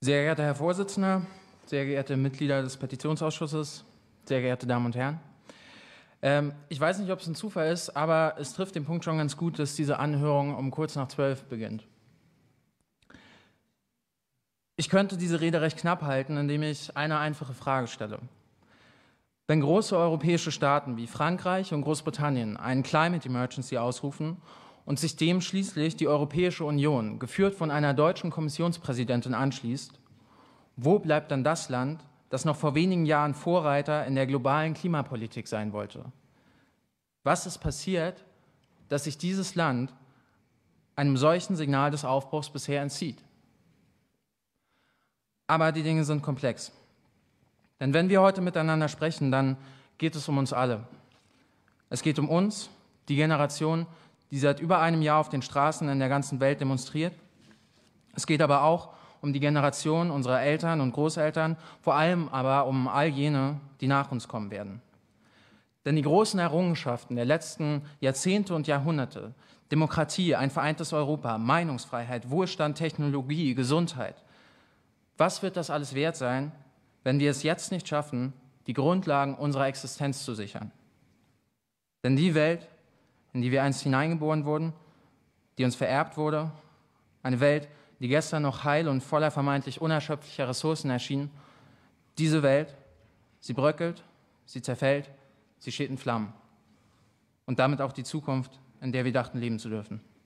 Sehr geehrter Herr Vorsitzender, sehr geehrte Mitglieder des Petitionsausschusses, sehr geehrte Damen und Herren. Ähm, ich weiß nicht, ob es ein Zufall ist, aber es trifft den Punkt schon ganz gut, dass diese Anhörung um kurz nach zwölf beginnt. Ich könnte diese Rede recht knapp halten, indem ich eine einfache Frage stelle. Wenn große europäische Staaten wie Frankreich und Großbritannien einen Climate Emergency ausrufen und sich dem schließlich die Europäische Union, geführt von einer deutschen Kommissionspräsidentin, anschließt, wo bleibt dann das Land, das noch vor wenigen Jahren Vorreiter in der globalen Klimapolitik sein wollte? Was ist passiert, dass sich dieses Land einem solchen Signal des Aufbruchs bisher entzieht? Aber die Dinge sind komplex. Denn wenn wir heute miteinander sprechen, dann geht es um uns alle. Es geht um uns, die Generation, die seit über einem Jahr auf den Straßen in der ganzen Welt demonstriert. Es geht aber auch um die Generation unserer Eltern und Großeltern, vor allem aber um all jene, die nach uns kommen werden. Denn die großen Errungenschaften der letzten Jahrzehnte und Jahrhunderte, Demokratie, ein vereintes Europa, Meinungsfreiheit, Wohlstand, Technologie, Gesundheit, was wird das alles wert sein, wenn wir es jetzt nicht schaffen, die Grundlagen unserer Existenz zu sichern? Denn die Welt, in die wir einst hineingeboren wurden, die uns vererbt wurde, eine Welt, die gestern noch heil und voller vermeintlich unerschöpflicher Ressourcen erschien, diese Welt, sie bröckelt, sie zerfällt, sie steht in Flammen. Und damit auch die Zukunft, in der wir dachten, leben zu dürfen.